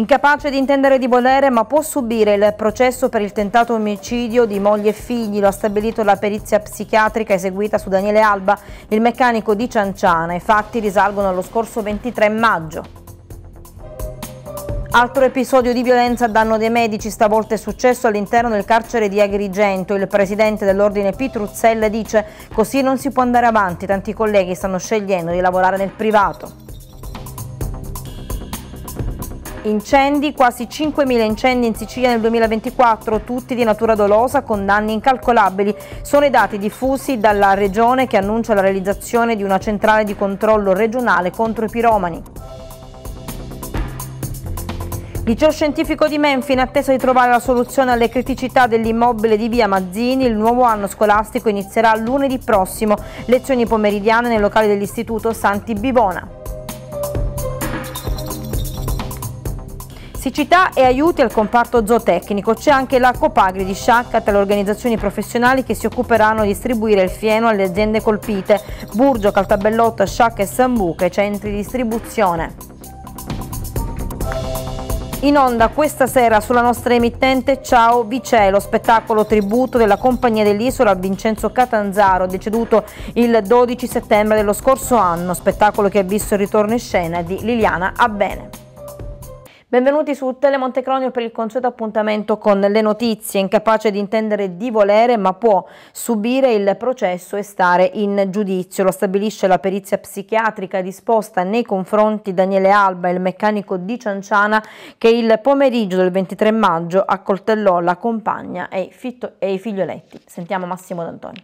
Incapace di intendere di volere, ma può subire il processo per il tentato omicidio di moglie e figli, lo ha stabilito la perizia psichiatrica eseguita su Daniele Alba, il meccanico di Cianciana. I fatti risalgono allo scorso 23 maggio. Altro episodio di violenza a danno dei medici, stavolta è successo all'interno del carcere di Agrigento. Il presidente dell'ordine Pitruzzella dice così non si può andare avanti, tanti colleghi stanno scegliendo di lavorare nel privato. Incendi, quasi 5.000 incendi in Sicilia nel 2024, tutti di natura dolosa con danni incalcolabili. Sono i dati diffusi dalla Regione che annuncia la realizzazione di una centrale di controllo regionale contro i piromani. Liceo scientifico di Menfi in attesa di trovare la soluzione alle criticità dell'immobile di via Mazzini, il nuovo anno scolastico inizierà lunedì prossimo, lezioni pomeridiane nel locale dell'istituto Santi Bivona. Siccità e aiuti al comparto zootecnico. C'è anche la Copagri di Sciacca tra le organizzazioni professionali che si occuperanno di distribuire il fieno alle aziende colpite. Burgio, Caltabellotta, Sciacca e Sambuche, centri di distribuzione. In onda questa sera sulla nostra emittente Ciao Vicè, lo spettacolo tributo della Compagnia dell'Isola a Vincenzo Catanzaro, deceduto il 12 settembre dello scorso anno, spettacolo che ha visto il ritorno in scena di Liliana Abbene. Benvenuti su Telemonte Cronio per il consueto appuntamento con le notizie. Incapace di intendere di volere, ma può subire il processo e stare in giudizio. Lo stabilisce la perizia psichiatrica disposta nei confronti Daniele Alba, il meccanico di Cianciana, che il pomeriggio del 23 maggio accoltellò la compagna e i, figlioletti. Sentiamo Massimo D'Antonio.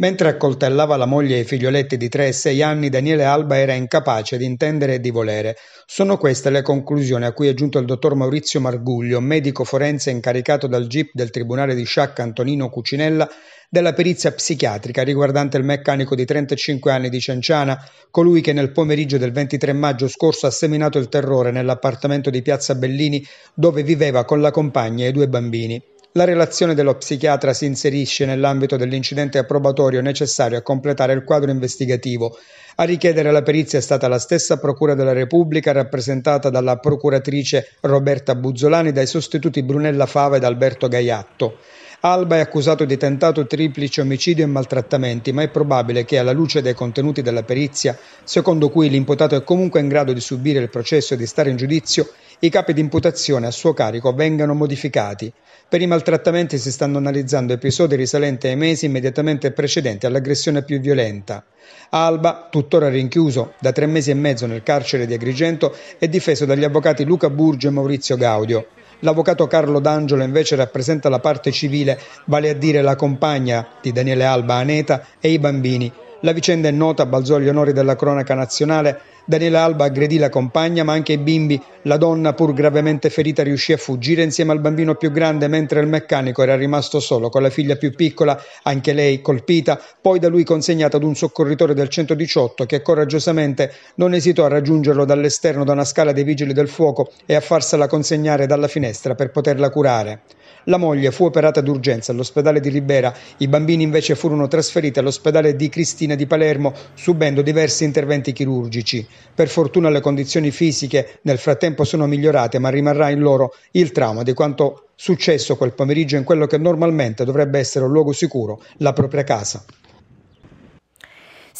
Mentre accoltellava la moglie e i figlioletti di 3 e 6 anni, Daniele Alba era incapace di intendere e di volere. Sono queste le conclusioni a cui è giunto il dottor Maurizio Marguglio, medico forense incaricato dal GIP del Tribunale di Sciacca Antonino Cucinella della perizia psichiatrica riguardante il meccanico di 35 anni di Cianciana, colui che nel pomeriggio del 23 maggio scorso ha seminato il terrore nell'appartamento di Piazza Bellini dove viveva con la compagna e i due bambini. La relazione dello psichiatra si inserisce nell'ambito dell'incidente approbatorio necessario a completare il quadro investigativo. A richiedere la perizia è stata la stessa Procura della Repubblica, rappresentata dalla procuratrice Roberta Buzzolani, dai sostituti Brunella Fava ed Alberto Gaiatto. Alba è accusato di tentato triplice omicidio e maltrattamenti, ma è probabile che, alla luce dei contenuti della perizia, secondo cui l'imputato è comunque in grado di subire il processo e di stare in giudizio, i capi di imputazione a suo carico vengano modificati. Per i maltrattamenti si stanno analizzando episodi risalenti ai mesi immediatamente precedenti all'aggressione più violenta. Alba, tuttora rinchiuso da tre mesi e mezzo nel carcere di Agrigento, è difeso dagli avvocati Luca Burgio e Maurizio Gaudio. L'avvocato Carlo D'Angelo invece rappresenta la parte civile, vale a dire la compagna di Daniele Alba Aneta e i bambini. La vicenda è nota, balzò agli onori della cronaca nazionale, Daniele Alba aggredì la compagna ma anche i bimbi. La donna, pur gravemente ferita, riuscì a fuggire insieme al bambino più grande mentre il meccanico era rimasto solo con la figlia più piccola, anche lei colpita, poi da lui consegnata ad un soccorritore del 118 che coraggiosamente non esitò a raggiungerlo dall'esterno da una scala dei vigili del fuoco e a farsela consegnare dalla finestra per poterla curare. La moglie fu operata d'urgenza all'ospedale di Libera, i bambini invece furono trasferiti all'ospedale di Cristina di Palermo subendo diversi interventi chirurgici. Per fortuna le condizioni fisiche nel frattempo sono migliorate, ma rimarrà in loro il trauma di quanto successo quel pomeriggio in quello che normalmente dovrebbe essere un luogo sicuro, la propria casa.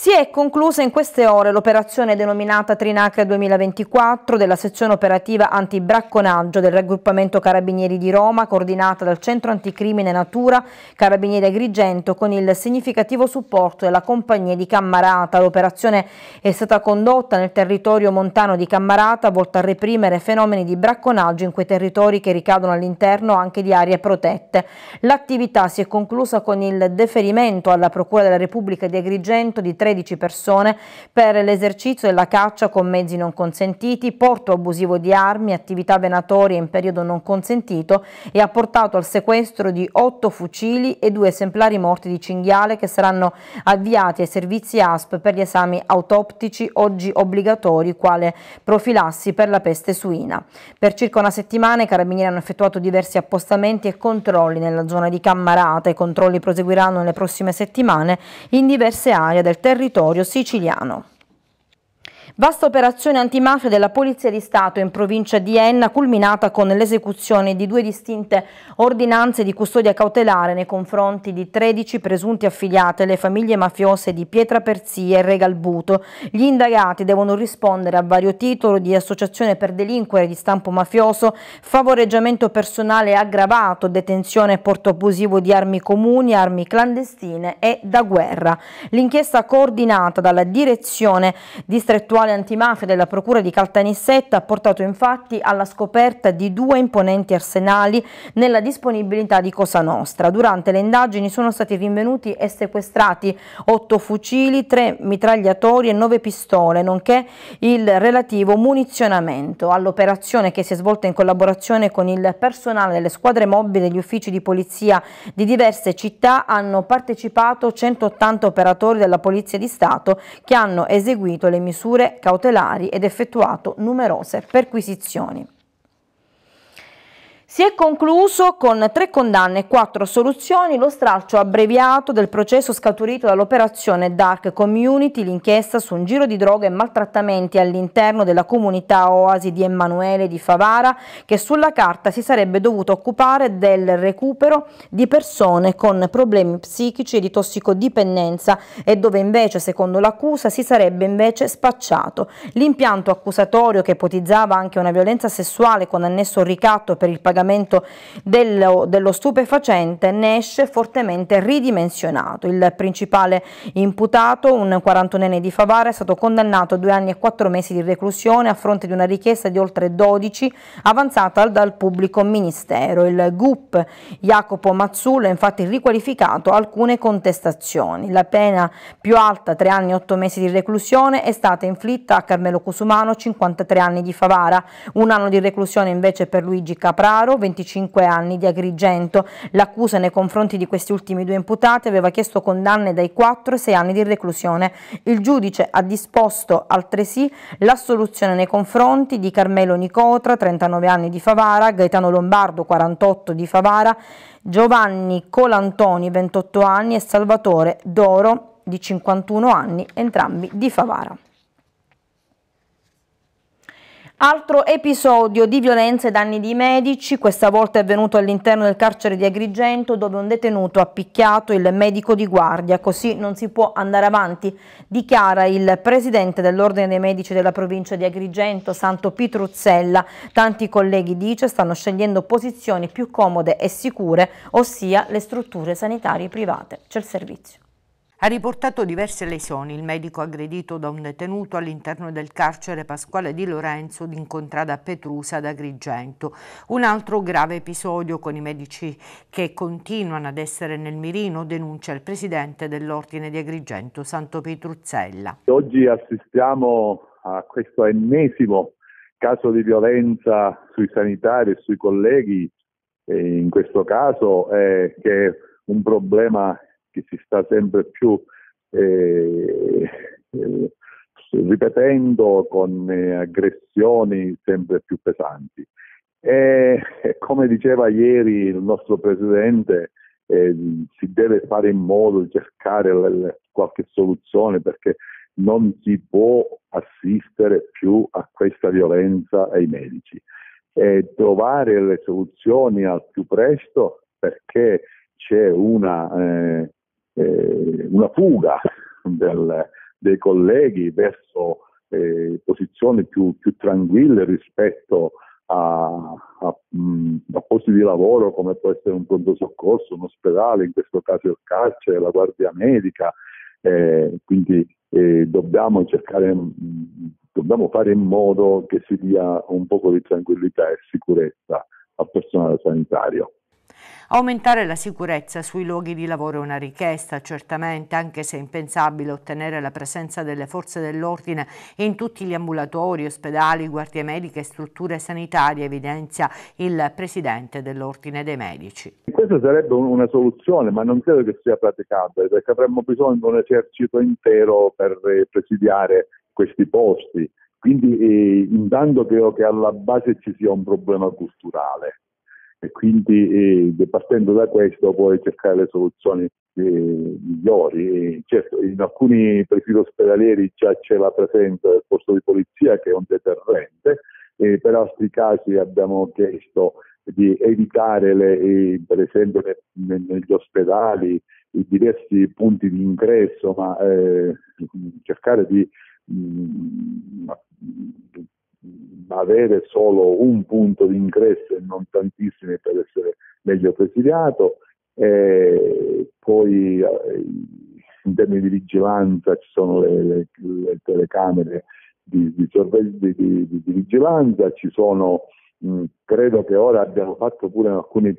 Si è conclusa in queste ore l'operazione denominata Trinacria 2024 della sezione operativa antibracconaggio del raggruppamento Carabinieri di Roma, coordinata dal Centro Anticrimine Natura Carabinieri Agrigento con il significativo supporto della compagnia di Cammarata. L'operazione è stata condotta nel territorio montano di Cammarata volta a reprimere fenomeni di bracconaggio in quei territori che ricadono all'interno anche di aree protette. L'attività si è conclusa con il deferimento alla Procura della Repubblica di Agrigento di tre 13 persone per l'esercizio e la caccia con mezzi non consentiti, porto abusivo di armi, attività venatorie in periodo non consentito e ha portato al sequestro di 8 fucili e due esemplari morti di cinghiale che saranno avviati ai servizi ASP per gli esami autoptici oggi obbligatori quale profilassi per la peste suina. Per circa una settimana i carabinieri hanno effettuato diversi appostamenti e controlli nella zona di Cammarata. I controlli proseguiranno nelle prossime settimane in diverse aree del territorio territorio siciliano. Vasta operazione antimafia della Polizia di Stato in provincia di Enna culminata con l'esecuzione di due distinte ordinanze di custodia cautelare nei confronti di 13 presunti affiliati alle famiglie mafiose di Pietra Persia e Regalbuto. Gli indagati devono rispondere a vario titolo di associazione per delinquere di stampo mafioso, favoreggiamento personale aggravato, detenzione e porto abusivo di armi comuni, armi clandestine e da guerra. L'inchiesta coordinata dalla direzione distrettuale L'attuale antimafia della Procura di Caltanissetta ha portato infatti alla scoperta di due imponenti arsenali nella disponibilità di Cosa Nostra. Durante le indagini sono stati rinvenuti e sequestrati otto fucili, tre mitragliatori e nove pistole, nonché il relativo munizionamento. All'operazione che si è svolta in collaborazione con il personale delle squadre mobili degli uffici di polizia di diverse città hanno partecipato 180 operatori della Polizia di Stato che hanno eseguito le misure misure cautelari ed effettuato numerose perquisizioni. Si è concluso con tre condanne e quattro soluzioni lo stralcio abbreviato del processo scaturito dall'operazione Dark Community, l'inchiesta su un giro di droga e maltrattamenti all'interno della comunità Oasi di Emanuele di Favara, che sulla carta si sarebbe dovuto occupare del recupero di persone con problemi psichici e di tossicodipendenza e dove invece, secondo l'accusa, si sarebbe invece spacciato. L'impianto accusatorio che ipotizzava anche una violenza sessuale con annesso ricatto per il pagamento pagamento dello, dello stupefacente ne esce fortemente ridimensionato. Il principale imputato, un 41enne di Favara, è stato condannato a due anni e quattro mesi di reclusione a fronte di una richiesta di oltre 12 avanzata dal pubblico ministero. Il GUP Jacopo Mazzullo ha infatti riqualificato alcune contestazioni. La pena più alta, tre anni e otto mesi di reclusione, è stata inflitta a Carmelo Cusumano, 53 anni di Favara, un anno di reclusione invece per Luigi Capraro, Catanzaro, 25 anni, di Agrigento. L'accusa nei confronti di questi ultimi due imputati aveva chiesto condanne dai 4 ai 6 anni di reclusione. Il giudice ha disposto altresì l'assoluzione nei confronti di Carmelo Nicotra, 39 anni di Favara, Gaetano Lombardo, 48 di Favara, Giovanni Colantoni, 28 anni e Salvatore Doro, di 51 anni, entrambi di Favara. Altro episodio di violenza e danni di medici, questa volta è avvenuto all'interno del carcere di Agrigento dove un detenuto ha picchiato il medico di guardia, così non si può andare avanti, dichiara il presidente dell'Ordine dei Medici della provincia di Agrigento, Santo Pitruzzella. Tanti colleghi, dice, stanno scegliendo posizioni più comode e sicure, ossia le strutture sanitarie private. C'è il servizio. Ha riportato diverse lesioni il medico aggredito da un detenuto all'interno del carcere Pasquale di Lorenzo d'incontrada Petrusa ad Agrigento. Un altro grave episodio con i medici che continuano ad essere nel mirino denuncia il presidente dell'Ordine di Agrigento, Santo Petruzzella. Oggi assistiamo a questo ennesimo caso di violenza sui sanitari e sui colleghi, in questo caso è eh, che è un problema che si sta sempre più eh, eh ripetendo con eh, aggressioni sempre più pesanti. E come diceva ieri il nostro Presidente, eh, si deve fare in modo di cercare le, qualche soluzione perché non si può assistere più a questa violenza ai medici e trovare le soluzioni al più presto perché c'è una eh, eh, una fuga del, dei colleghi verso eh, posizioni più, più, tranquille rispetto a, a, mh, mm, a, posti di lavoro come può essere un pronto soccorso, un ospedale, in questo caso il carcere, la guardia medica, eh, quindi eh, dobbiamo cercare, mh, mm, dobbiamo fare in modo che si dia un poco di tranquillità e sicurezza al personale sanitario. Aumentare la sicurezza sui luoghi di lavoro è una richiesta, certamente, anche se è impensabile ottenere la presenza delle forze dell'ordine in tutti gli ambulatori, ospedali, guardie mediche e strutture sanitarie, evidenzia il presidente dell'Ordine dei Medici. Questa sarebbe una soluzione, ma non credo che sia praticabile, perché avremmo bisogno di un esercito intero per eh, presidiare questi posti. Quindi eh, intanto credo che alla base ci sia un problema culturale e quindi eh, partendo da questo puoi cercare le soluzioni eh, migliori. certo, in alcuni presidi ospedalieri già c'è la presenza del posto di polizia che è un deterrente, eh, per altri casi abbiamo chiesto di evitare le, per esempio ne, ne, negli ospedali i diversi punti di ingresso, ma eh, cercare di mh, mm, avere solo un punto di ingresso e non tantissimi per essere meglio presidiato. E poi eh, in termini di vigilanza ci sono le, le, le telecamere di, di, di, di, vigilanza, ci sono, mh, credo che ora abbiamo fatto pure alcuni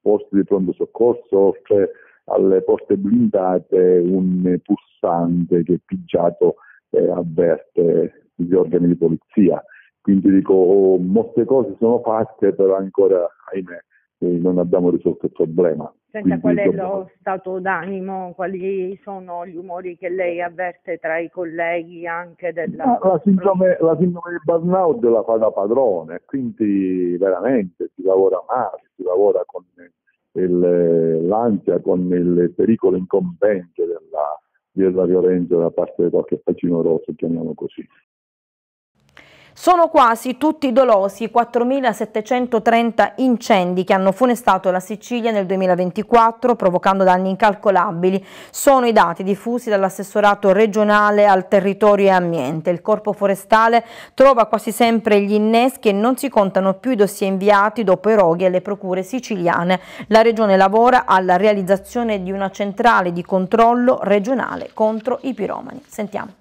posti di pronto soccorso, oltre cioè alle porte blindate, un pulsante che pigiato eh, avverte gli organi di polizia. Quindi dico, oh, molte cose sono fatte, però ancora, ahimè, eh, non abbiamo risolto il problema. Senta, Quindi, qual è dobbiamo... lo stato d'animo, quali sono gli umori che lei avverte tra i colleghi anche della... la, sindrome, la sindrome di burnout la fa da padrone, quindi veramente si lavora male, si lavora con il, l'ansia, con il pericolo incombente della, della violenza da parte di qualche rosso, chiamiamolo così. Sono quasi tutti dolosi i 4.730 incendi che hanno funestato la Sicilia nel 2024 provocando danni incalcolabili. Sono i dati diffusi dall'assessorato regionale al territorio e ambiente. Il corpo forestale trova quasi sempre gli inneschi e non si contano più i dossier inviati dopo i roghi alle procure siciliane. La regione lavora alla realizzazione di una centrale di controllo regionale contro i piromani. Sentiamo.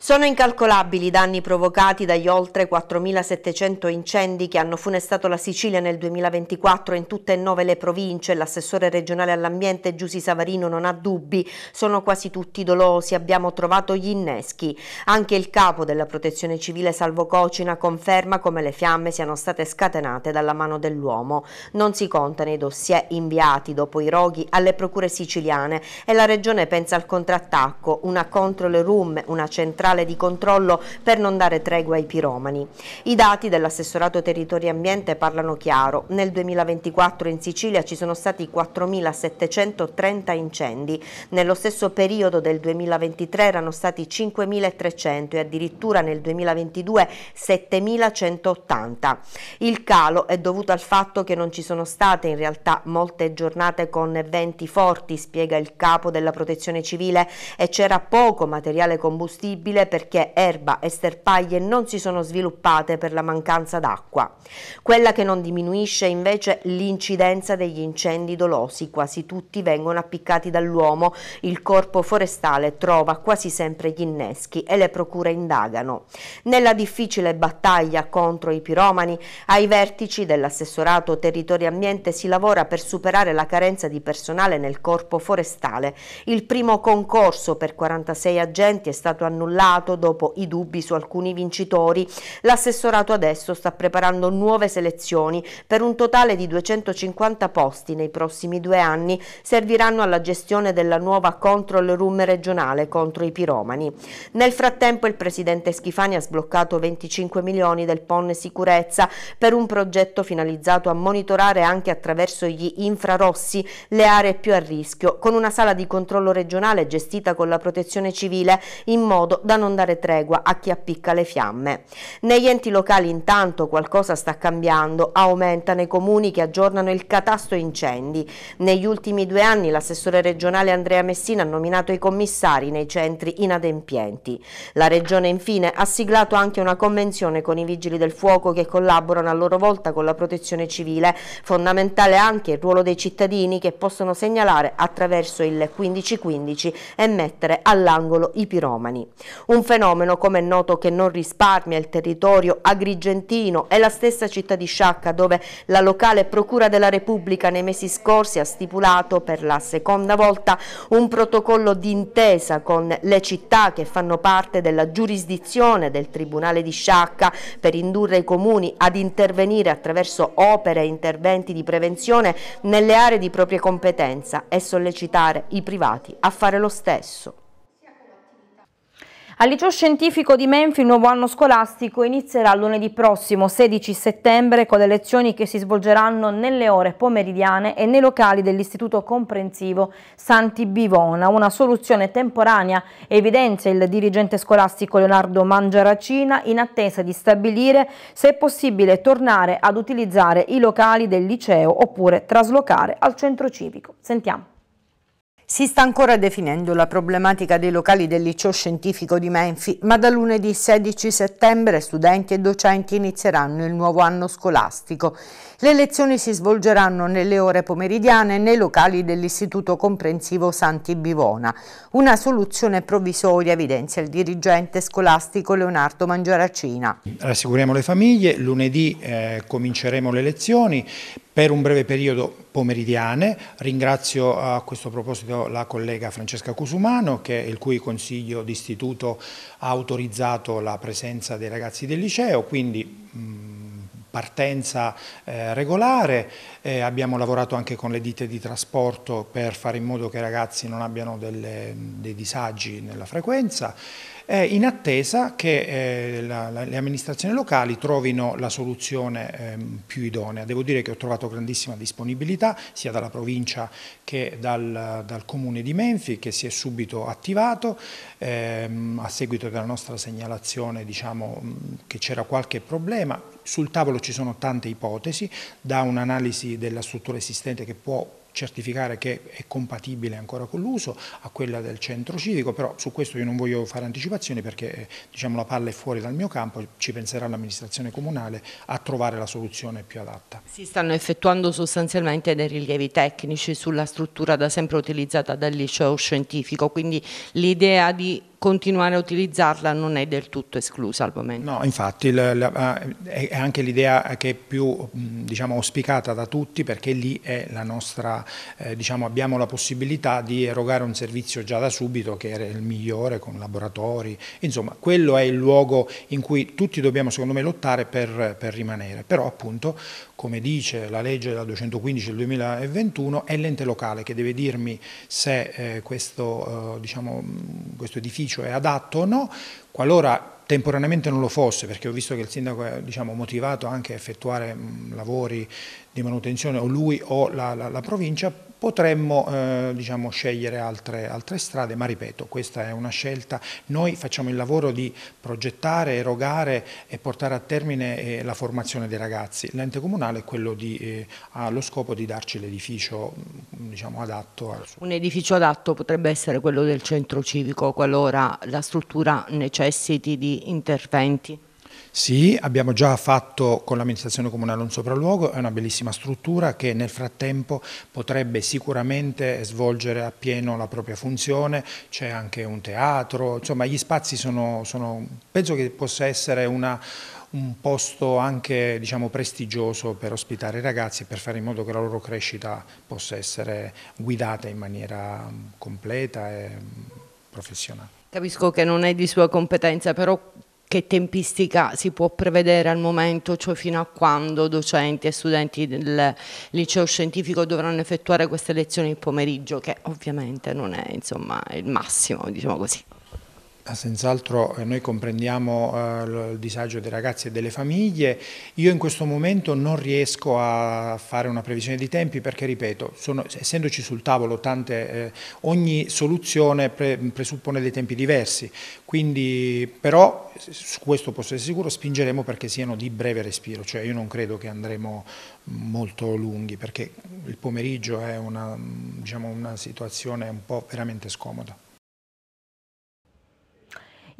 Sono incalcolabili i danni provocati dagli oltre 4.700 incendi che hanno funestato la Sicilia nel 2024 in tutte e nove le province. L'assessore regionale all'ambiente Giussi Savarino non ha dubbi, sono quasi tutti dolosi, abbiamo trovato gli inneschi. Anche il capo della protezione civile Salvo Cocina conferma come le fiamme siano state scatenate dalla mano dell'uomo. Non si contano i dossier inviati dopo i roghi alle procure siciliane e la regione pensa al contrattacco, una control room, una centrale centrale di controllo per non dare tregua ai piromani. I dati dell'assessorato territori e ambiente parlano chiaro. Nel 2024 in Sicilia ci sono stati 4.730 incendi. Nello stesso periodo del 2023 erano stati 5.300 e addirittura nel 2022 7.180. Il calo è dovuto al fatto che non ci sono state in realtà molte giornate con venti forti, spiega il capo della protezione civile, e c'era poco materiale combustibile possibile perché erba e sterpaglie non si sono sviluppate per la mancanza d'acqua. Quella che non diminuisce è invece l'incidenza degli incendi dolosi, quasi tutti vengono appiccati dall'uomo, il corpo forestale trova quasi sempre gli inneschi e le procure indagano. Nella difficile battaglia contro i piromani, ai vertici dell'assessorato territorio ambiente si lavora per superare la carenza di personale nel corpo forestale. Il primo concorso per 46 agenti è stato annullato mercato dopo i dubbi su alcuni vincitori. L'assessorato adesso sta preparando nuove selezioni per un totale di 250 posti nei prossimi due anni serviranno alla gestione della nuova control room regionale contro i piromani. Nel frattempo il presidente Schifani ha sbloccato 25 milioni del PON sicurezza per un progetto finalizzato a monitorare anche attraverso gli infrarossi le aree più a rischio con una sala di controllo regionale gestita con la protezione civile in modo da non dare tregua a chi appicca le fiamme. Negli enti locali intanto qualcosa sta cambiando, aumenta nei comuni che aggiornano il catasto incendi. Negli ultimi due anni l'assessore regionale Andrea Messina ha nominato i commissari nei centri inadempienti. La regione infine ha siglato anche una convenzione con i vigili del fuoco che collaborano a loro volta con la protezione civile, fondamentale anche il ruolo dei cittadini che possono segnalare attraverso il 1515 e mettere all'angolo i piromani. Un fenomeno, come è noto, che non risparmia il territorio agrigentino e la stessa città di Sciacca, dove la locale Procura della Repubblica nei mesi scorsi ha stipulato per la seconda volta un protocollo d'intesa con le città che fanno parte della giurisdizione del Tribunale di Sciacca per indurre i comuni ad intervenire attraverso opere e interventi di prevenzione nelle aree di propria competenza e sollecitare i privati a fare lo stesso. Al liceo scientifico di Menfi il nuovo anno scolastico inizierà lunedì prossimo 16 settembre con le lezioni che si svolgeranno nelle ore pomeridiane e nei locali dell'istituto comprensivo Santi Bivona. Una soluzione temporanea evidenzia il dirigente scolastico Leonardo Mangiaracina in attesa di stabilire se è possibile tornare ad utilizzare i locali del liceo oppure traslocare al centro civico. Sentiamo. Si sta ancora definendo la problematica dei locali del liceo scientifico di Menfi, ma da lunedì 16 settembre studenti e docenti inizieranno il nuovo anno scolastico. Le lezioni si svolgeranno nelle ore pomeridiane nei locali dell'Istituto Comprensivo Santi Bivona. Una soluzione provvisoria evidenzia il dirigente scolastico Leonardo Mangiaracina. Rassicuriamo le famiglie, lunedì eh, cominceremo le lezioni, per un breve periodo pomeridiane. Ringrazio a questo proposito la collega Francesca Cusumano, che, il cui consiglio d'istituto ha autorizzato la presenza dei ragazzi del liceo, quindi partenza eh, regolare, eh, abbiamo lavorato anche con le ditte di trasporto per fare in modo che i ragazzi non abbiano delle, dei disagi nella frequenza eh, in attesa che eh, la, la, le amministrazioni locali trovino la soluzione ehm, più idonea. Devo dire che ho trovato grandissima disponibilità sia dalla provincia che dal, dal comune di Menfi che si è subito attivato ehm, a seguito della nostra segnalazione diciamo, che c'era qualche problema. Sul tavolo ci sono tante ipotesi, da un'analisi della struttura esistente che può certificare che è compatibile ancora con l'uso, a quella del centro civico, però su questo io non voglio fare anticipazioni perché eh, diciamo, la palla è fuori dal mio campo, ci penserà l'amministrazione comunale a trovare la soluzione più adatta. Si stanno effettuando sostanzialmente dei rilievi tecnici sulla struttura da sempre utilizzata dal liceo scientifico, quindi l'idea di continuare a utilizzarla non è del tutto esclusa al momento. No, infatti la, la, ah, è anche l'idea che è più mm, diciamo, auspicata da tutti perché lì nostra, eh, diciamo, abbiamo la possibilità di erogare un servizio già da subito che era il migliore con laboratori, insomma quello è il luogo in cui tutti dobbiamo secondo me lottare per, per rimanere, però appunto come dice la legge la 215 del 2021, è l'ente locale che deve dirmi se eh, questo, eh, diciamo, mm, questo edificio è adatto o no, qualora temporaneamente non lo fosse, perché ho visto che il sindaco è diciamo, motivato anche a effettuare mh, mm, lavori di manutenzione o lui o la, la, la provincia, potremmo eh, diciamo, scegliere altre, altre, strade, ma ripeto, questa è una scelta. Noi facciamo il lavoro di progettare, erogare e portare a termine eh, la formazione dei ragazzi. L'ente comunale di, eh, ha lo scopo di darci l'edificio mm, diciamo, adatto. Al... Un edificio adatto potrebbe essere quello del centro civico, qualora la struttura necessiti di interventi. Sì, abbiamo già fatto con l'amministrazione comunale un sopralluogo, è una bellissima struttura che nel frattempo potrebbe sicuramente svolgere appieno la propria funzione, c'è anche un teatro, insomma gli spazi sono, sono penso che possa essere una, un posto anche diciamo, prestigioso per ospitare i ragazzi e per fare in modo che la loro crescita possa essere guidata in maniera mm, completa e mm, professionale. Capisco che non è di sua competenza, però che tempistica si può prevedere al momento, cioè fino a quando docenti e studenti del liceo scientifico dovranno effettuare queste lezioni il pomeriggio, che ovviamente non è insomma, il massimo, diciamo così. Eh, senz'altro eh, noi comprendiamo eh, il disagio dei ragazzi e delle famiglie. Io in questo momento non riesco a fare una previsione di tempi perché, ripeto, sono, essendoci sul tavolo tante, eh, ogni soluzione pre presuppone dei tempi diversi. Quindi, però, su questo posso essere sicuro, spingeremo perché siano di breve respiro. Cioè io non credo che andremo molto lunghi perché il pomeriggio è una, diciamo, una situazione un po' veramente scomoda.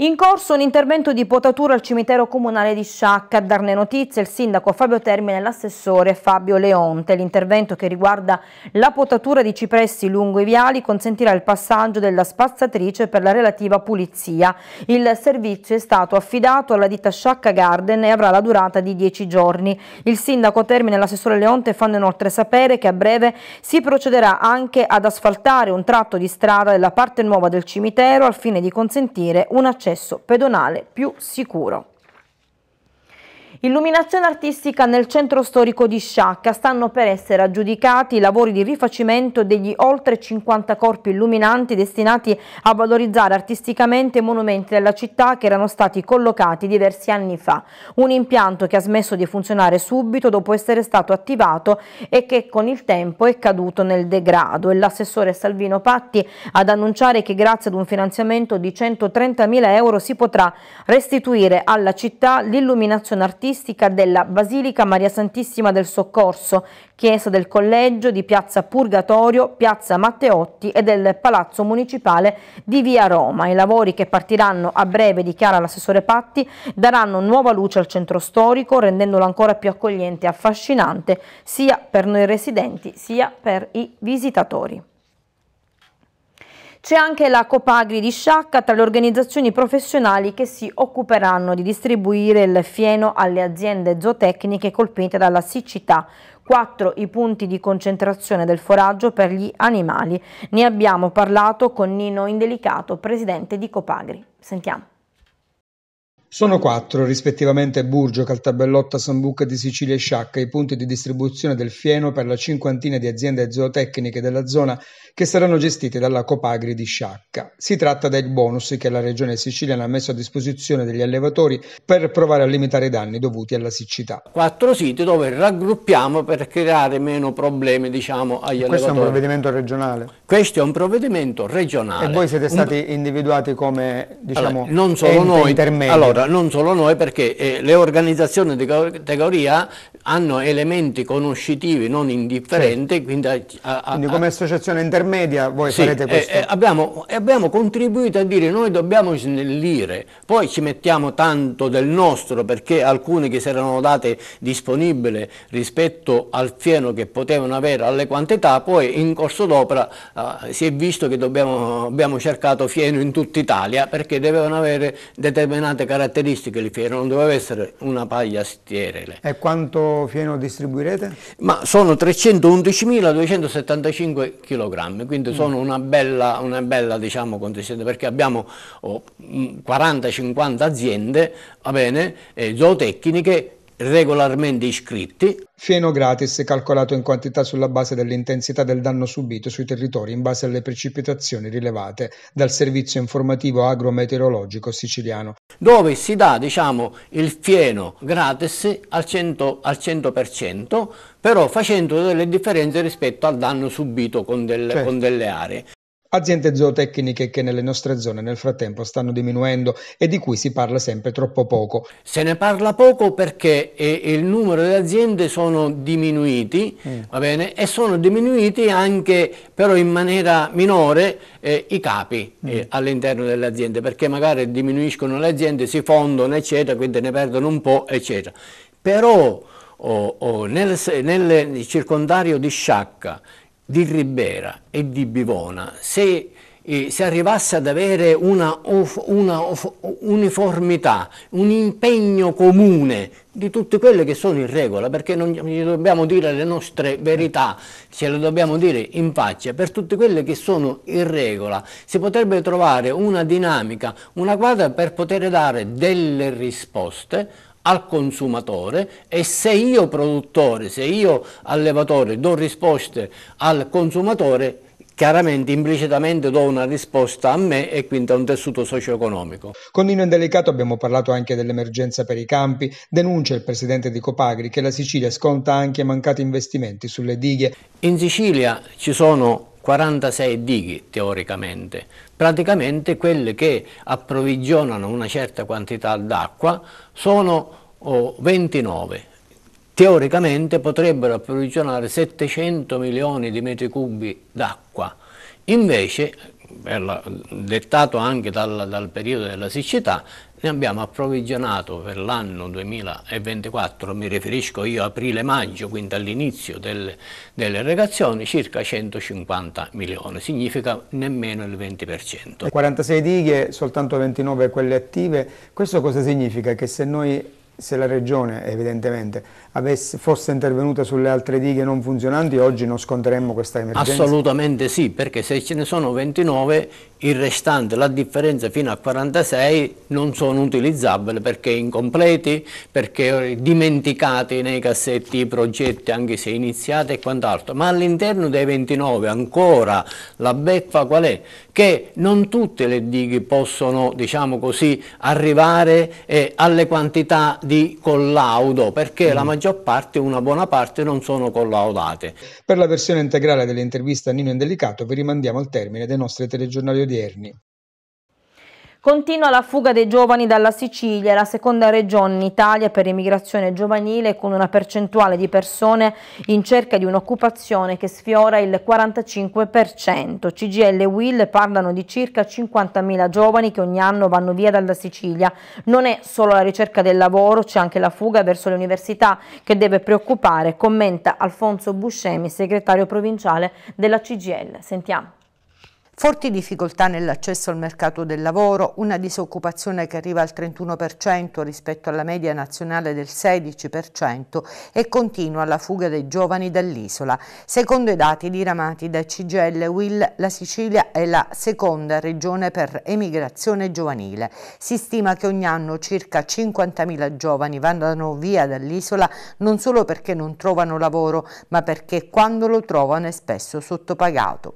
In corso un intervento di potatura al cimitero comunale di Sciacca. A darne notizie il sindaco Fabio Termine e l'assessore Fabio Leonte. L'intervento che riguarda la potatura di cipressi lungo i viali consentirà il passaggio della spazzatrice per la relativa pulizia. Il servizio è stato affidato alla ditta Sciacca Garden e avrà la durata di 10 giorni. Il sindaco Termine e l'assessore Leonte fanno inoltre sapere che a breve si procederà anche ad asfaltare un tratto di strada della parte nuova del cimitero al fine di consentire un accesso accesso pedonale più sicuro. Illuminazione artistica nel centro storico di Sciacca stanno per essere aggiudicati i lavori di rifacimento degli oltre 50 corpi illuminanti destinati a valorizzare artisticamente i monumenti della città che erano stati collocati diversi anni fa. Un impianto che ha smesso di funzionare subito dopo essere stato attivato e che con il tempo è caduto nel degrado. L'assessore Salvino Patti ad annunciare che grazie ad un finanziamento di 130 mila euro si potrà restituire alla città l'illuminazione artistica artistica della Basilica Maria Santissima del Soccorso, chiesa del collegio di Piazza Purgatorio, Piazza Matteotti e del Palazzo Municipale di Via Roma. I lavori che partiranno a breve, dichiara l'assessore Patti, daranno nuova luce al centro storico, rendendolo ancora più accogliente e affascinante sia per noi residenti sia per i visitatori. C'è anche la Copagri di Sciacca tra le organizzazioni professionali che si occuperanno di distribuire il fieno alle aziende zootecniche colpite dalla siccità Quattro i punti di concentrazione del foraggio per gli animali. Ne abbiamo parlato con Nino Indelicato, presidente di Copagri. Sentiamo. Sono quattro, rispettivamente Burgio, Caltabellotta, Sambuca di Sicilia e Sciacca, i punti di distribuzione del fieno per la cinquantina di aziende zootecniche della zona che saranno gestite dalla Copagri di Sciacca. Si tratta del bonus che la regione siciliana ha messo a disposizione degli allevatori per provare a limitare i danni dovuti alla siccità. Quattro siti dove raggruppiamo per creare meno problemi diciamo, agli Questo allevatori. Questo è un provvedimento regionale? Questo è un provvedimento regionale. E voi siete stati un... individuati come diciamo, allora, non solo noi, intermedio? Allora, non solo noi perché eh, le organizzazioni di categoria hanno elementi conoscitivi non indifferenti. Sì. Quindi, a, a, quindi come associazione intermedia intermedia voi sì, farete eh, questo? Eh, abbiamo, abbiamo, contribuito a dire noi dobbiamo snellire, poi ci mettiamo tanto del nostro perché alcune che si erano date disponibili rispetto al fieno che potevano avere alle quantità, poi in corso d'opera eh, si è visto che dobbiamo, abbiamo cercato fieno in tutta Italia perché dovevano avere determinate caratteristiche il fieno, non doveva essere una paglia sterile. E quanto fieno distribuirete? Ma sono 311.275 kg grammi, quindi mm. sono una bella, una bella diciamo, condizione, perché abbiamo oh, 40-50 mm, aziende va bene, eh, zootecniche regolarmente iscritti. Fieno gratis calcolato in quantità sulla base dell'intensità del danno subito sui territori in base alle precipitazioni rilevate dal servizio informativo agrometeorologico siciliano. Dove si dà diciamo, il fieno gratis al 100%, al 100% però facendo delle differenze rispetto al danno subito con, del, certo. con delle aree. Aziende zootecniche che nelle nostre zone nel frattempo stanno diminuendo e di cui si parla sempre troppo poco. Se ne parla poco perché eh, il numero di aziende sono diminuiti mm. va bene, e sono diminuiti anche però in maniera minore eh, i capi mm. eh, all'interno delle aziende perché magari diminuiscono le aziende, si fondono eccetera, quindi ne perdono un po' eccetera. Però oh, oh, nel, nel circondario di Sciacca di Ribera e di Bivona, se, eh, se arrivasse ad avere una, of, una of, uniformità, un impegno comune di tutte quelle che sono in regola, perché non gli dobbiamo dire le nostre verità, ce le dobbiamo dire in faccia, per tutte quelle che sono in regola si potrebbe trovare una dinamica, una quadra per poter dare delle risposte al consumatore e se io produttore, se io allevatore do risposte al consumatore, chiaramente implicitamente do una risposta a me e quindi a un tessuto socio-economico. Con Nino Indelicato abbiamo parlato anche dell'emergenza per i campi, denuncia il presidente di Copagri che la Sicilia sconta anche mancati investimenti sulle dighe. In Sicilia ci sono 46 dighe teoricamente, praticamente quelle che approvvigionano una certa quantità d'acqua sono 29, teoricamente potrebbero approvvigionare 700 milioni di metri cubi d'acqua, invece dettato anche dal, dal periodo della siccità, ne abbiamo approvvigionato per l'anno 2024, mi riferisco io aprile-maggio, quindi all'inizio delle, delle irrigazioni, circa 150 milioni, significa nemmeno il 20%. 46 dighe, soltanto 29 quelle attive, questo cosa significa? Che se noi se la Regione evidentemente avesse, fosse intervenuta sulle altre dighe non funzionanti oggi non sconteremmo questa emergenza? Assolutamente sì, perché se ce ne sono 29 il restante, la differenza fino a 46 non sono utilizzabili perché incompleti, perché dimenticati nei cassetti i progetti anche se iniziati e quant'altro, ma all'interno dei 29 ancora la beffa qual è? Che non tutte le dighe possono diciamo così, arrivare eh, alle quantità di collaudo perché mm. la maggior parte, una buona parte, non sono collaudate. Per la versione integrale dell'intervista a Nino Indelicato vi rimandiamo al termine dei nostri telegiornali odierni. Continua la fuga dei giovani dalla Sicilia, la seconda regione in Italia per immigrazione giovanile con una percentuale di persone in cerca di un'occupazione che sfiora il 45%. CGL e Will parlano di circa 50.000 giovani che ogni anno vanno via dalla Sicilia. Non è solo la ricerca del lavoro, c'è anche la fuga verso le università che deve preoccupare, commenta Alfonso Buscemi, segretario provinciale della CGL. Sentiamo. Forti difficoltà nell'accesso al mercato del lavoro, una disoccupazione che arriva al 31% rispetto alla media nazionale del 16% e continua la fuga dei giovani dall'isola. Secondo i dati diramati da CGL Will, la Sicilia è la seconda regione per emigrazione giovanile. Si stima che ogni anno circa 50.000 giovani vanno via dall'isola non solo perché non trovano lavoro, ma perché quando lo trovano è spesso sottopagato.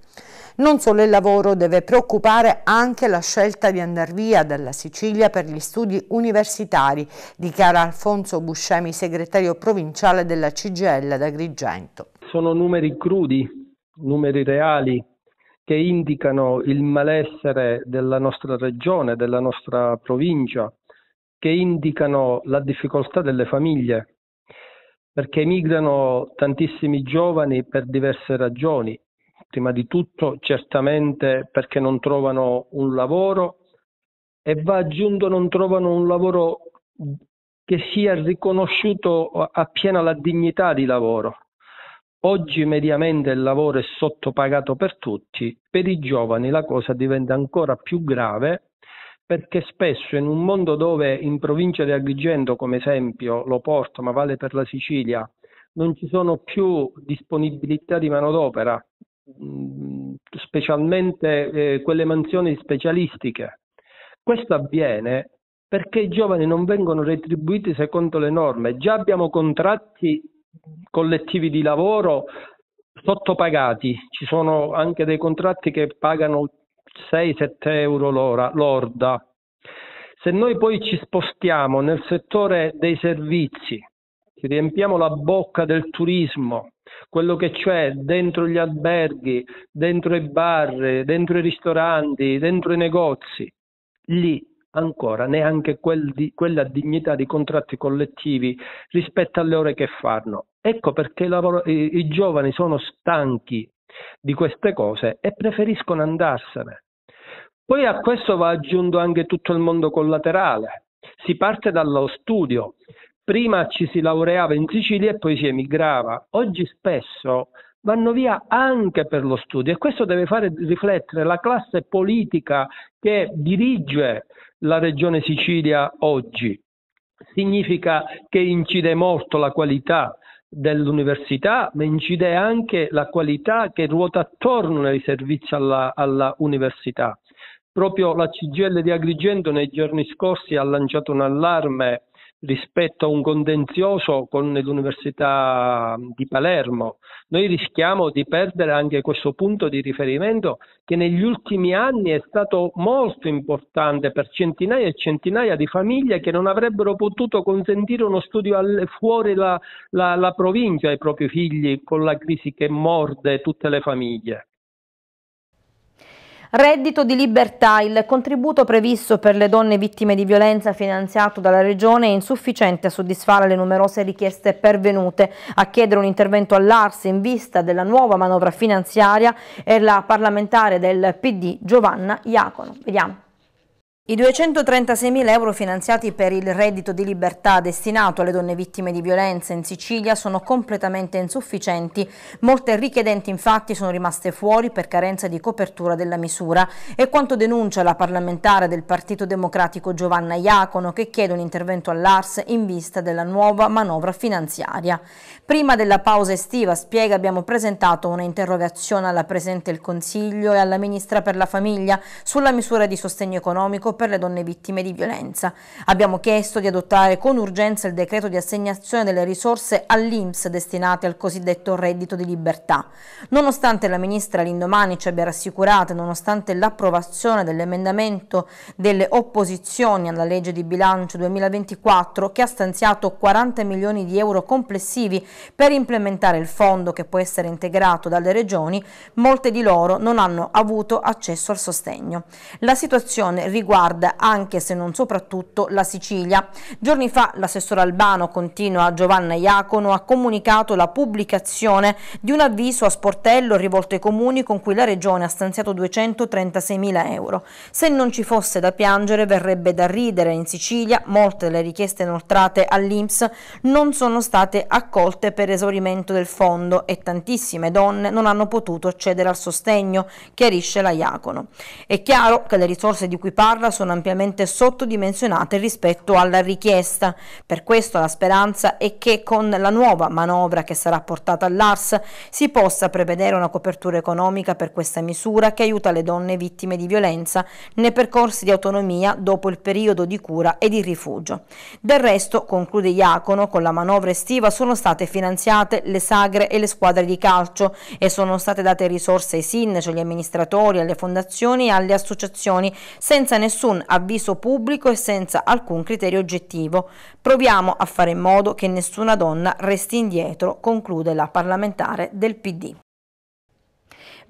Non solo il lavoro deve preoccupare anche la scelta di andare via dalla Sicilia per gli studi universitari, dichiara Alfonso Buscemi, segretario provinciale della CGL d'Agrigento. Sono numeri crudi, numeri reali, che indicano il malessere della nostra regione, della nostra provincia, che indicano la difficoltà delle famiglie, perché emigrano tantissimi giovani per diverse ragioni, prima di tutto certamente perché non trovano un lavoro e va aggiunto non trovano un lavoro che sia riconosciuto appieno alla dignità di lavoro. Oggi mediamente il lavoro è sottopagato per tutti, per i giovani la cosa diventa ancora più grave perché spesso in un mondo dove in provincia di Agrigento, come esempio, lo porto, ma vale per la Sicilia, non ci sono più disponibilità di manodopera, Mm, specialmente eh, quelle mansioni specialistiche. Questo avviene perché i giovani non vengono retribuiti secondo le norme. Già abbiamo contratti collettivi di lavoro sottopagati, ci sono anche dei contratti che pagano 6-7 euro l'ora, l'orda. Se noi poi ci spostiamo nel settore dei servizi, ci riempiamo la bocca del turismo, quello che c'è dentro gli alberghi, dentro i bar, dentro i ristoranti, dentro i negozi. Lì ancora neanche quel di, quella dignità di contratti collettivi rispetto alle ore che fanno. Ecco perché lavoro, i, i giovani sono stanchi di queste cose e preferiscono andarsene. Poi a questo va aggiunto anche tutto il mondo collaterale. Si parte dallo studio, Prima ci si laureava in Sicilia e poi si emigrava. Oggi spesso vanno via anche per lo studio e questo deve fare riflettere la classe politica che dirige la regione Sicilia oggi. Significa che incide molto la qualità dell'università, ma incide anche la qualità che ruota attorno ai servizi alla, alla università. Proprio la CGL di Agrigento nei giorni scorsi ha lanciato un allarme rispetto a un contenzioso con l'Università di Palermo. Noi rischiamo di perdere anche questo punto di riferimento che negli ultimi anni è stato molto importante per centinaia e centinaia di famiglie che non avrebbero potuto consentire uno studio al, fuori la, la, la provincia ai propri figli con la crisi che morde tutte le famiglie. Reddito di libertà, il contributo previsto per le donne vittime di violenza finanziato dalla Regione è insufficiente a soddisfare le numerose richieste pervenute. A chiedere un intervento all'Arsi in vista della nuova manovra finanziaria è la parlamentare del PD Giovanna Iacono. Vediamo. I 236.000 euro finanziati per il reddito di libertà destinato alle donne vittime di violenza in Sicilia sono completamente insufficienti. Molte richiedenti infatti sono rimaste fuori per carenza di copertura della misura. E quanto denuncia la parlamentare del Partito Democratico Giovanna Iacono che chiede un intervento all'ARS in vista della nuova manovra finanziaria. Prima della pausa estiva, spiega, abbiamo presentato un'interrogazione alla Presidente del Consiglio e alla Ministra per la Famiglia sulla misura di sostegno economico per le donne vittime di violenza. Abbiamo chiesto di adottare con urgenza il decreto di assegnazione delle risorse all'INPS destinate al cosiddetto reddito di libertà. Nonostante la ministra l'indomani ci abbia rassicurato, nonostante l'approvazione dell'emendamento delle opposizioni alla legge di bilancio 2024 che ha stanziato 40 milioni di euro complessivi per implementare il fondo che può essere integrato dalle regioni, molte di loro non hanno avuto accesso al sostegno. La situazione riguarda Lombardia, anche se non soprattutto la Sicilia. Giorni fa l'assessore Albano, continua Giovanna Iacono, ha comunicato la pubblicazione di un avviso a sportello rivolto ai comuni con cui la Regione ha stanziato 236 mila euro. Se non ci fosse da piangere verrebbe da ridere in Sicilia, molte delle richieste inoltrate all'Inps non sono state accolte per esaurimento del fondo e tantissime donne non hanno potuto accedere al sostegno, chiarisce la Iacono. È chiaro che le risorse di cui parla sono ampiamente sottodimensionate rispetto alla richiesta. Per questo la speranza è che con la nuova manovra che sarà portata all'ARS si possa prevedere una copertura economica per questa misura che aiuta le donne vittime di violenza nei percorsi di autonomia dopo il periodo di cura e di rifugio. Del resto, conclude Iacono, con la manovra estiva sono state finanziate le sagre e le squadre di calcio e sono state date risorse ai sindaci, agli amministratori, alle fondazioni e alle associazioni senza nessun nessun avviso pubblico e senza alcun criterio oggettivo. Proviamo a fare in modo che nessuna donna resti indietro, conclude la parlamentare del PD.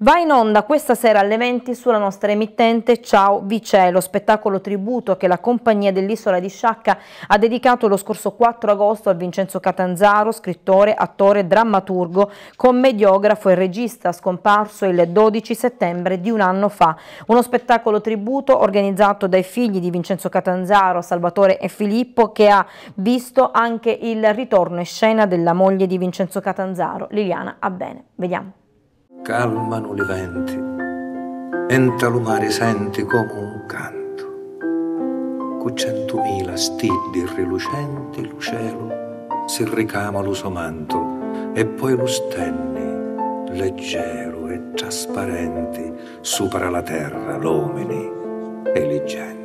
Va in onda questa sera alle 20 sulla nostra emittente Ciao Vice, lo spettacolo tributo che la compagnia dell'isola di Sciacca ha dedicato lo scorso 4 agosto a Vincenzo Catanzaro, scrittore, attore, drammaturgo, commediografo e regista scomparso il 12 settembre di un anno fa. Uno spettacolo tributo organizzato dai figli di Vincenzo Catanzaro, Salvatore e Filippo, che ha visto anche il ritorno in scena della moglie di Vincenzo Catanzaro, Liliana Abbene. Vediamo calmano le venti, entra lo mare senti come un canto, cu centomila stigli rilucenti il cielo si ricama lo suo manto e poi lo stenni leggero e trasparente sopra la terra l'omini e le genti.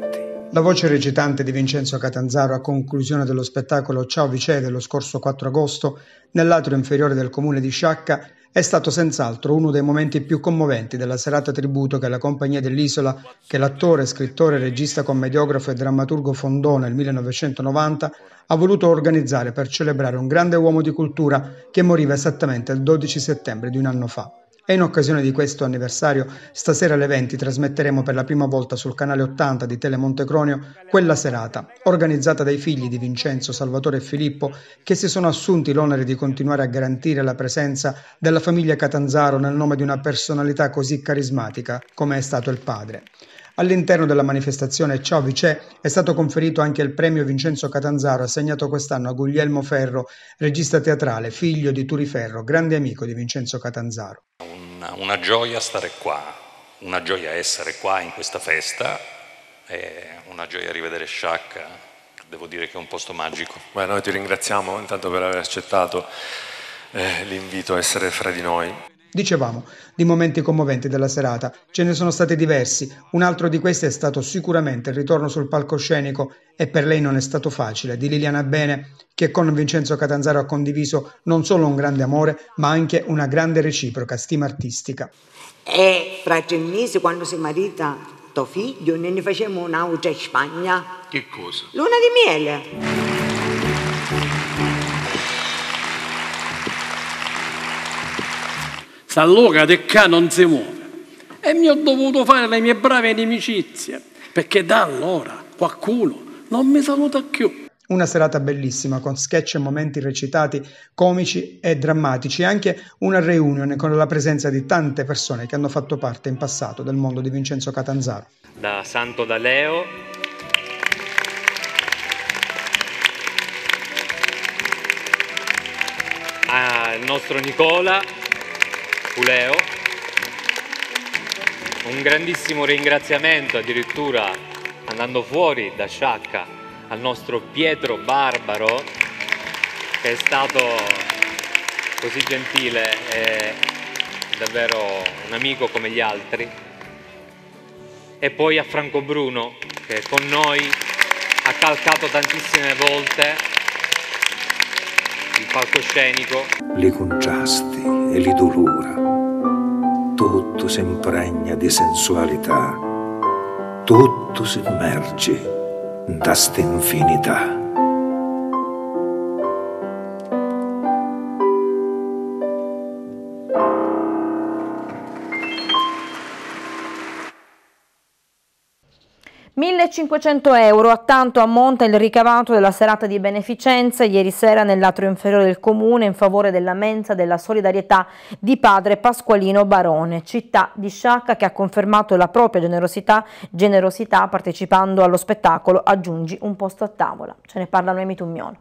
La voce recitante di Vincenzo Catanzaro a conclusione dello spettacolo Ciao Vice dello scorso 4 agosto nell'atrio inferiore del comune di Sciacca è stato senz'altro uno dei momenti più commoventi della serata tributo che la Compagnia dell'Isola, che l'attore, scrittore, regista, commediografo e drammaturgo fondò nel 1990, ha voluto organizzare per celebrare un grande uomo di cultura che moriva esattamente il 12 settembre di un anno fa. E in occasione di questo anniversario, stasera alle 20 trasmetteremo per la prima volta sul canale 80 di Telemonte Cronio quella serata, organizzata dai figli di Vincenzo, Salvatore e Filippo, che si sono assunti l'onere di continuare a garantire la presenza della famiglia Catanzaro nel nome di una personalità così carismatica come è stato il padre. All'interno della manifestazione Ciovice è stato conferito anche il premio Vincenzo Catanzaro assegnato quest'anno a Guglielmo Ferro, regista teatrale, figlio di Turi Ferro, grande amico di Vincenzo Catanzaro. Una, una gioia stare qua, una gioia essere qua in questa festa, e una gioia rivedere Sciacca, devo dire che è un posto magico. Beh, noi ti ringraziamo intanto per aver accettato eh, l'invito a essere fra di noi. Dicevamo, di momenti commoventi della serata ce ne sono stati diversi, un altro di questi è stato sicuramente il ritorno sul palcoscenico e per lei non è stato facile, di Liliana Bene, che con Vincenzo Catanzaro ha condiviso non solo un grande amore, ma anche una grande reciproca stima artistica. E fra tre mesi, quando si marita tuo figlio, ne, ne facciamo un'auta in Spagna. Che cosa? Luna di miele. allora loca ca non si muove. E mi ho dovuto fare le mie brave inimicizie, perché da allora qualcuno non mi saluta più. Una serata bellissima con sketch e momenti recitati comici e drammatici anche una reunion con la presenza di tante persone che hanno fatto parte in passato del mondo di Vincenzo Catanzaro. Da Santo D'Aleo al nostro Nicola Puleo. Un grandissimo ringraziamento addirittura andando fuori da Sciacca al nostro Pietro Barbaro che è stato così gentile e davvero un amico come gli altri. E poi a Franco Bruno che con noi ha calcato tantissime volte il palcoscenico. Li contrasti e li dolora tutto si impregna di sensualità, tutto si immerge da st'infinità. 1500 euro, a tanto ammonta il ricavato della serata di beneficenza ieri sera nell'atrio inferiore del comune in favore della mensa della solidarietà di padre Pasqualino Barone, città di Sciacca che ha confermato la propria generosità, generosità partecipando allo spettacolo Aggiungi un posto a tavola. Ce ne parla Noemi Tugnolo.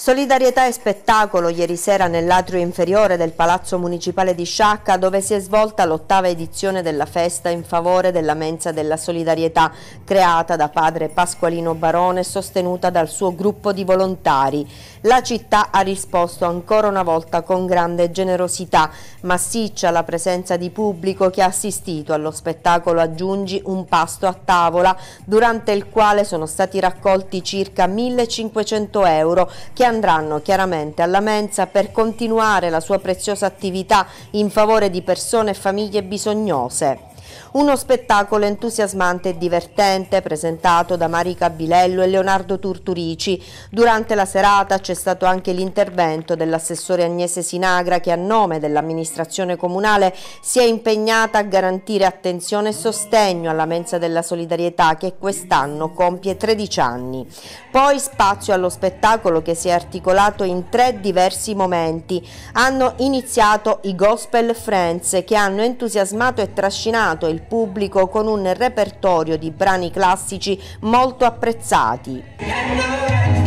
Solidarietà e spettacolo ieri sera nell'atrio inferiore del Palazzo Municipale di Sciacca dove si è svolta l'ottava edizione della festa in favore della mensa della solidarietà creata da padre Pasqualino Barone e sostenuta dal suo gruppo di volontari. La città ha risposto ancora una volta con grande generosità, massiccia la presenza di pubblico che ha assistito allo spettacolo Aggiungi un pasto a tavola, durante il quale sono stati raccolti circa 1500 euro che andranno chiaramente alla mensa per continuare la sua preziosa attività in favore di persone e famiglie bisognose. Uno spettacolo entusiasmante e divertente presentato da Marica Bilello e Leonardo Turturici. Durante la serata c'è stato anche l'intervento dell'assessore Agnese Sinagra che a nome dell'amministrazione comunale si è impegnata a garantire attenzione e sostegno alla mensa della solidarietà che quest'anno compie 13 anni. Poi spazio allo spettacolo che si è articolato in tre diversi momenti. Hanno iniziato i Gospel Friends che hanno entusiasmato e trascinato il il pubblico con un repertorio di brani classici molto apprezzati.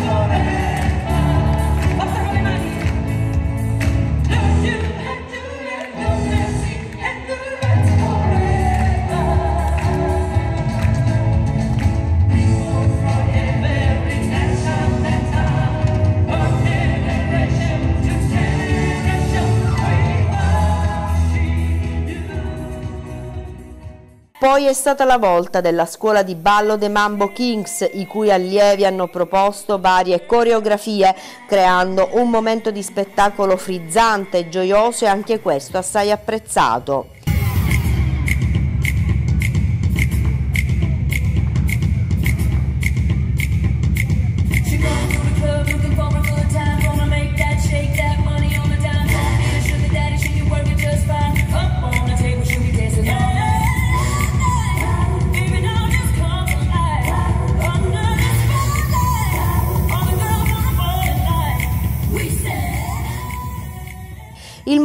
Poi è stata la volta della scuola di ballo The Mambo Kings, i cui allievi hanno proposto varie coreografie, creando un momento di spettacolo frizzante, gioioso e anche questo assai apprezzato.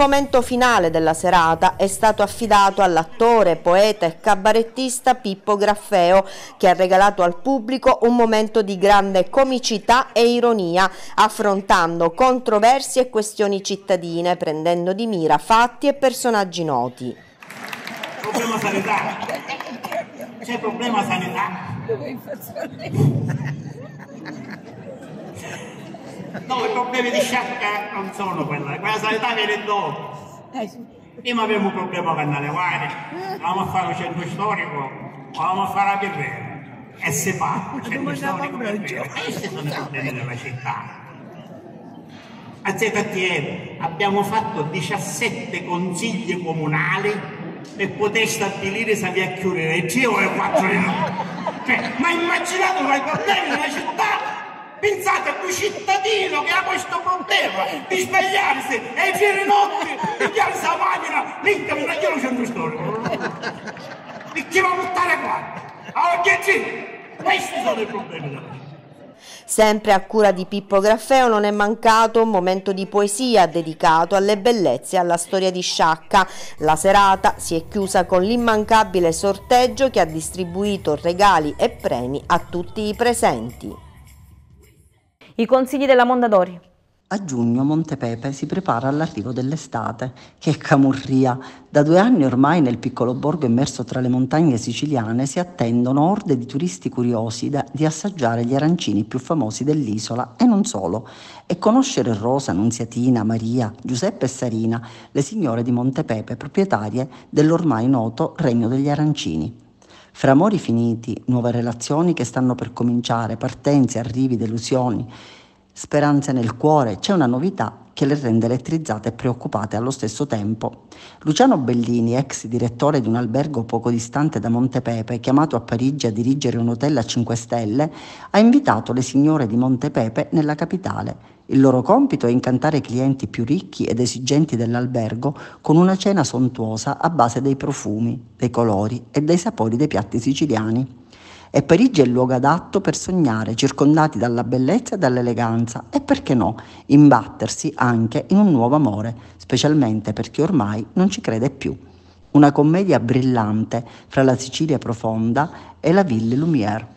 momento finale della serata è stato affidato all'attore, poeta e cabarettista Pippo Graffeo che ha regalato al pubblico un momento di grande comicità e ironia affrontando controversie e questioni cittadine prendendo di mira fatti e personaggi noti. Problema sanità. C'è problema sanità. Dove inflazione? No, i problemi di sciacca eh, non sono quella, quella sanità viene dopo. Eh, Prima abbiamo un problema con andare avanti, andavamo a fare un centro storico, andavamo a fare la birrera. E se fa, un centro storico Questi sono i problemi della città. A ZTM abbiamo fatto 17 consigli comunali per poter stabilire se vi acchiurire il giro e quattro Cioè, ma immaginate i problemi della città Pensate a quel cittadino che ha questo problema di svegliarsi e gire notte, di pigliarsi la macchina, minchia, mi taglio lo centro storico. E chi va a buttare qua? A oggi questi sono i problemi della Sempre a cura di Pippo Graffeo non è mancato un momento di poesia dedicato alle bellezze e alla storia di Sciacca. La serata si è chiusa con l'immancabile sorteggio che ha distribuito regali e premi a tutti i presenti. I consigli della Mondadori. A giugno Montepepe si prepara all'arrivo dell'estate. Che camurria! Da due anni ormai nel piccolo borgo immerso tra le montagne siciliane si attendono orde di turisti curiosi da, di assaggiare gli arancini più famosi dell'isola e non solo, e conoscere Rosa, Nunziatina, Maria, Giuseppe e Sarina, le signore di Montepepe, proprietarie dell'ormai noto Regno degli Arancini. Fra amori finiti, nuove relazioni che stanno per cominciare, partenze, arrivi, delusioni, speranze nel cuore, c'è una novità che le rende elettrizzate e preoccupate allo stesso tempo. Luciano Bellini, ex direttore di un albergo poco distante da Montepepe, chiamato a Parigi a dirigere un hotel a 5 stelle, ha invitato le signore di Montepepe nella capitale il loro compito è incantare i clienti più ricchi ed esigenti dell'albergo con una cena sontuosa a base dei profumi, dei colori e dei sapori dei piatti siciliani. E Parigi è il luogo adatto per sognare, circondati dalla bellezza e dall'eleganza e perché no, imbattersi anche in un nuovo amore, specialmente per chi ormai non ci crede più. Una commedia brillante fra la Sicilia profonda e la Ville Lumière.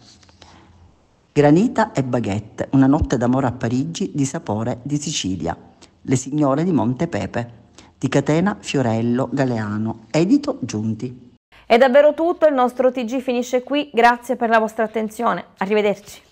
Granita e baguette, una notte d'amore a Parigi di sapore di Sicilia. Le signore di Monte Pepe, di Catena Fiorello Galeano, edito Giunti. È davvero tutto, il nostro TG finisce qui, grazie per la vostra attenzione, arrivederci.